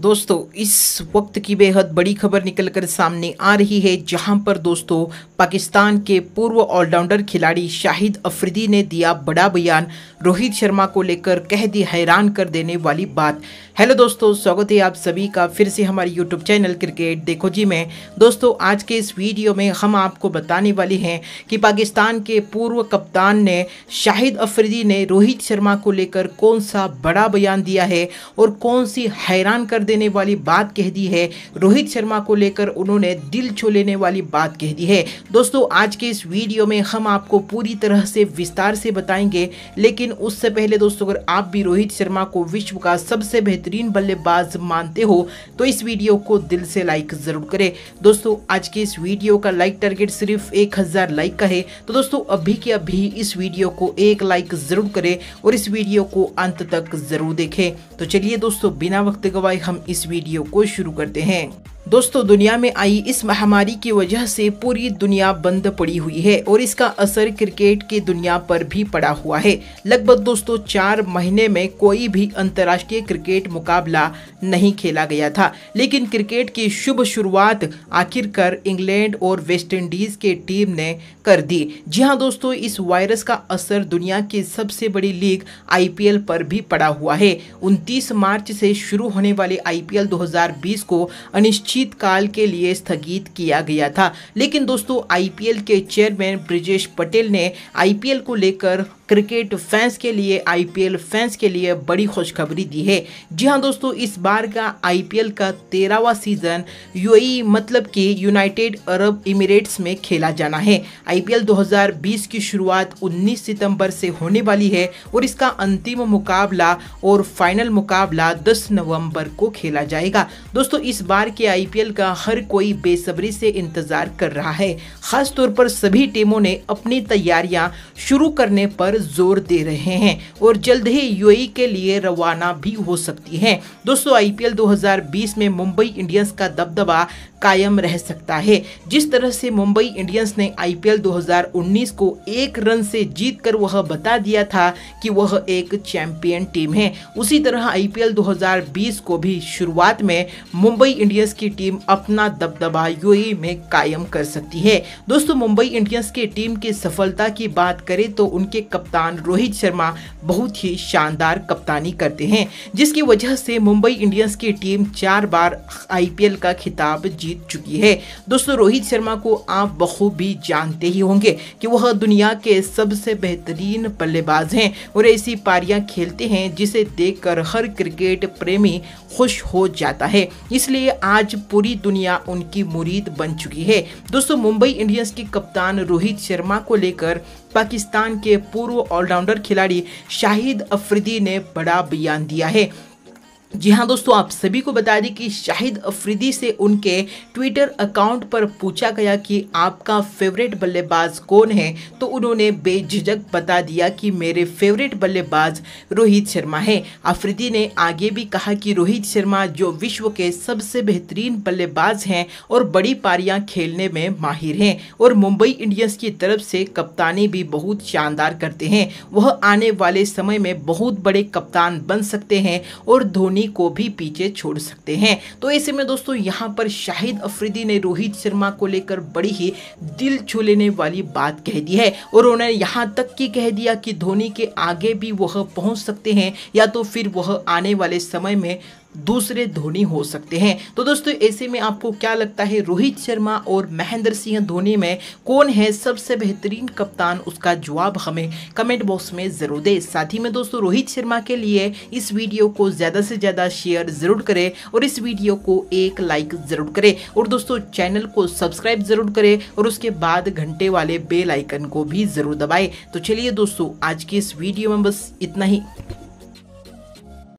दोस्तों इस वक्त की बेहद बड़ी खबर निकलकर सामने आ रही है जहां पर दोस्तों पाकिस्तान के पूर्व ऑलराउंडर खिलाड़ी शाहिद अफरीदी ने दिया बड़ा बयान रोहित शर्मा को लेकर कह दी हैरान कर देने वाली बात हेलो दोस्तों स्वागत है आप सभी का फिर से हमारे यूट्यूब चैनल क्रिकेट देखो जी में दोस्तों आज के इस वीडियो में हम आपको बताने वाले हैं कि पाकिस्तान के पूर्व कप्तान ने शाहिद अफरीदी ने रोहित शर्मा को लेकर कौन सा बड़ा बयान दिया है और कौन सी हैरान कर देने वाली बात कह दी है रोहित शर्मा को लेकर उन्होंने दिल छो लेने वाली बात कह दी है दोस्तों आज के इस वीडियो में हम आपको पूरी तरह से विस्तार से बताएंगे लेकिन उससे पहले दोस्तों अगर आप भी रोहित शर्मा को विश्व का सबसे बेहतर बेहतरीन बल्लेबाज मानते हो तो इस वीडियो को दिल से लाइक ज़रूर करें दोस्तों आज के इस वीडियो का लाइक टारगेट सिर्फ एक हज़ार लाइक का है तो दोस्तों अभी के अभी इस वीडियो को एक लाइक ज़रूर करें और इस वीडियो को अंत तक ज़रूर देखें तो चलिए दोस्तों बिना वक्त गवाए हम इस वीडियो को शुरू करते हैं दोस्तों दुनिया में आई इस महामारी की वजह से पूरी दुनिया बंद पड़ी हुई है और इसका असर क्रिकेट की दुनिया पर भी पड़ा हुआ है लगभग दोस्तों चार महीने में कोई भी अंतर्राष्ट्रीय क्रिकेट मुकाबला नहीं खेला गया था लेकिन क्रिकेट की शुभ शुरुआत आखिरकार इंग्लैंड और वेस्ट इंडीज के टीम ने कर दी जी हाँ दोस्तों इस वायरस का असर दुनिया की सबसे बड़ी लीग आई पर भी पड़ा हुआ है उनतीस मार्च से शुरू होने वाले आई पी को अनिश्चित अनिश्चितकाल के लिए स्थगित किया गया था लेकिन दोस्तों आईपीएल के चेयरमैन ब्रिजेश पटेल ने आईपीएल को लेकर क्रिकेट फैंस के लिए आईपीएल फैंस के लिए बड़ी खुशखबरी दी है जी हाँ दोस्तों इस बार का आईपीएल का तेरहवा सीजन यूएई मतलब कि यूनाइटेड अरब इमिरेट्स में खेला जाना है आईपीएल 2020 की शुरुआत 19 सितंबर से होने वाली है और इसका अंतिम मुकाबला और फाइनल मुकाबला 10 नवंबर को खेला जाएगा दोस्तों इस बार के आईपीएल का हर कोई बेसब्री से इंतजार कर रहा है खासतौर पर सभी टीमों ने अपनी तैयारियां शुरू करने पर जोर दे रहे हैं और जल्द ही यूएई के लिए रवाना भी हो सकती है दोस्तों आईपीएल 2020 में मुंबई इंडियंस का दबदबा कायम रह सकता है जिस तरह से मुंबई इंडियंस ने आईपीएल 2019 को एक रन से जीत कर वह बता दिया था कि वह एक चैंपियन टीम है उसी तरह आईपीएल 2020 को भी शुरुआत में मुंबई इंडियंस की टीम अपना दबदबा यूएई में कायम कर सकती है दोस्तों मुंबई इंडियंस की टीम की सफलता की बात करें तो उनके कप कप्तान रोहित शर्मा बहुत ही शानदार कप्तानी करते हैं जिसकी वजह से मुंबई इंडियंस की टीम चार बार आईपीएल का खिताब जीत चुकी है दोस्तों रोहित शर्मा को आप बखूबी जानते ही होंगे कि वह दुनिया के सबसे बेहतरीन बल्लेबाज हैं और ऐसी पारियां खेलते हैं जिसे देखकर हर क्रिकेट प्रेमी खुश हो जाता है इसलिए आज पूरी दुनिया उनकी मुरीद बन चुकी है दोस्तों मुंबई इंडियंस के कप्तान रोहित शर्मा को लेकर पाकिस्तान के पूर्व ऑलराउंडर खिलाड़ी शाहिद अफरीदी ने बड़ा बयान दिया है जी हाँ दोस्तों आप सभी को बता दें कि शाहिद अफरीदी से उनके ट्विटर अकाउंट पर पूछा गया कि आपका फेवरेट बल्लेबाज कौन है तो उन्होंने बेझिझक बता दिया कि मेरे फेवरेट बल्लेबाज रोहित शर्मा है अफरीदी ने आगे भी कहा कि रोहित शर्मा जो विश्व के सबसे बेहतरीन बल्लेबाज हैं और बड़ी पारियां खेलने में माहिर हैं और मुंबई इंडियंस की तरफ से कप्तानी भी बहुत शानदार करते हैं वह आने वाले समय में बहुत बड़े कप्तान बन सकते हैं और धोनी धोनी को भी पीछे छोड़ सकते हैं तो ऐसे में दोस्तों यहाँ पर शाहिद अफरीदी ने रोहित शर्मा को लेकर बड़ी ही दिल छू लेने वाली बात कह दी है और उन्होंने यहाँ तक की कह दिया कि धोनी के आगे भी वह पहुँच सकते हैं या तो फिर वह आने वाले समय में दूसरे धोनी हो सकते हैं तो दोस्तों ऐसे में आपको क्या लगता है रोहित शर्मा और महेंद्र सिंह धोनी में कौन है सबसे बेहतरीन कप्तान उसका जवाब हमें कमेंट बॉक्स में ज़रूर दें साथ ही में दोस्तों रोहित शर्मा के लिए इस वीडियो को ज़्यादा से ज़्यादा शेयर ज़रूर करें और इस वीडियो को एक लाइक ज़रूर करें और दोस्तों चैनल को सब्सक्राइब ज़रूर करें और उसके बाद घंटे वाले बेलाइकन को भी ज़रूर दबाए तो चलिए दोस्तों आज की इस वीडियो में बस इतना ही